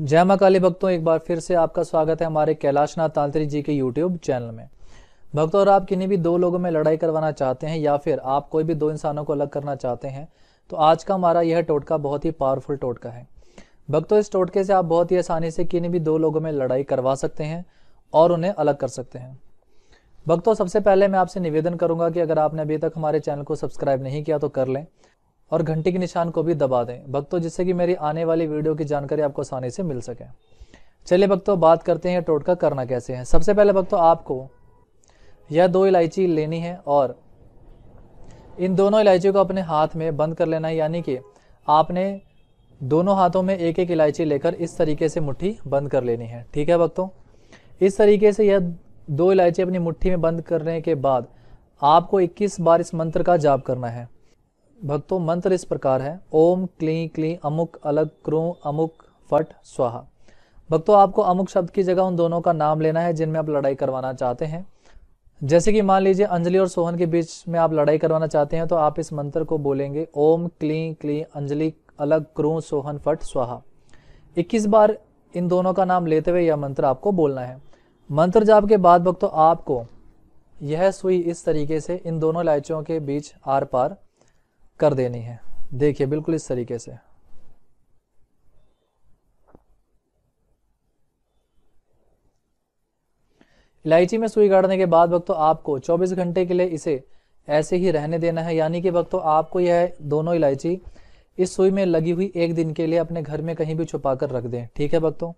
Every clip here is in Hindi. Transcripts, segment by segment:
जय माँ काली भक्तों एक बार फिर से आपका स्वागत है हमारे कैलाशनाथ तांत्रिक जी के यूट्यूब चैनल में भक्तों और आप किन्हीं भी दो लोगों में लड़ाई करवाना चाहते हैं या फिर आप कोई भी दो इंसानों को अलग करना चाहते हैं तो आज का हमारा यह टोटका बहुत ही पावरफुल टोटका है भक्तों इस टोटके से आप बहुत ही आसानी से किन्हीं भी दो लोगों में लड़ाई करवा सकते हैं और उन्हें अलग कर सकते हैं भक्तों सबसे पहले मैं आपसे निवेदन करूंगा कि अगर आपने अभी तक हमारे चैनल को सब्सक्राइब नहीं किया तो कर लें और घंटी के निशान को भी दबा दें भक्तों जिससे कि मेरी आने वाली वीडियो की जानकारी आपको आसानी से मिल सके चलिए भक्तों बात करते हैं टोटका करना कैसे है सबसे पहले भक्तों आपको यह दो इलायची लेनी है और इन दोनों इलायचियों को अपने हाथ में बंद कर लेना है यानी कि आपने दोनों हाथों में एक एक इलायची लेकर इस तरीके से मुट्ठी बंद कर लेनी है ठीक है भक्तों इस तरीके से यह दो इलायची अपनी मुट्ठी में बंद करने के बाद आपको 21 बार इस मंत्र का जाप करना है भक्तों मंत्र इस प्रकार है ओम क्ली क्ली अमुक अलग क्रू अमुक फट स्वाहा भक्तों आपको अमुक शब्द की जगह उन दोनों का नाम लेना है जिनमें आप लड़ाई करवाना चाहते हैं जैसे कि मान लीजिए अंजलि और सोहन के बीच में आप लड़ाई करवाना चाहते हैं तो आप इस मंत्र को बोलेंगे ओम क्ली क्ली अंजलि अलग क्रू सोहन फट स्वाहा 21 बार इन दोनों का नाम लेते हुए यह मंत्र आपको बोलना है मंत्र जाप के बाद भक्तों आपको यह सुई इस तरीके से इन दोनों लाइचों के बीच आर पार कर देनी है देखिए बिल्कुल इस तरीके से इलायची में सुई गाड़ने के बाद वक्तों तो आपको 24 घंटे के लिए इसे ऐसे ही रहने देना है यानी कि वक्तों तो आपको यह दोनों इलायची इस सुई में लगी हुई एक दिन के लिए अपने घर में कहीं भी छुपा कर रख दें ठीक है वक्तों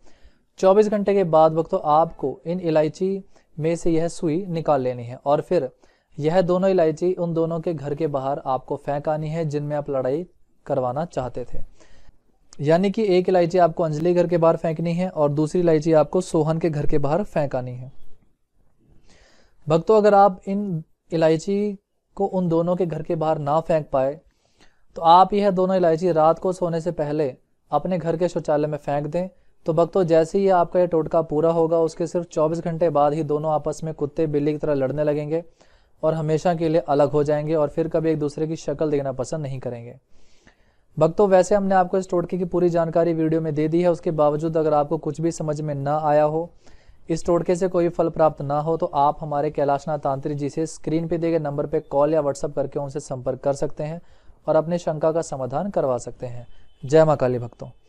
24 घंटे के बाद वक्तों तो आपको इन इलायची में से यह सुई निकाल लेनी है और फिर यह दोनों इलायची उन दोनों के घर के बाहर आपको फेंक आनी है जिनमें आप लड़ाई करवाना चाहते थे यानी कि एक इलायची आपको अंजलि घर के बाहर फेंकनी है और दूसरी इलायची आपको सोहन के घर के बाहर फेंकानी है भक्तों अगर आप इन इलायची को उन दोनों के घर के बाहर ना फेंक पाए तो आप यह दोनों इलायची रात को सोने से पहले अपने घर के शौचालय में फेंक दें तो भक्तों जैसे ही आपका यह टोटका पूरा होगा उसके सिर्फ 24 घंटे बाद ही दोनों आपस में कुत्ते बिल्ली की तरह लड़ने लगेंगे और हमेशा के लिए अलग हो जाएंगे और फिर कभी एक दूसरे की शक्ल देखना पसंद नहीं करेंगे भक्तों वैसे हमने आपको इस टोटके की पूरी जानकारी वीडियो में दे दी है उसके बावजूद अगर आपको कुछ भी समझ में ना आया हो इस टोटके से कोई फल प्राप्त ना हो तो आप हमारे कैलाशनाथ तांत्रिक जी से स्क्रीन पे दिए गए नंबर पर कॉल या व्हाट्सअप करके उनसे संपर्क कर सकते हैं और अपने शंका का समाधान करवा सकते हैं जय माँ काली भक्तों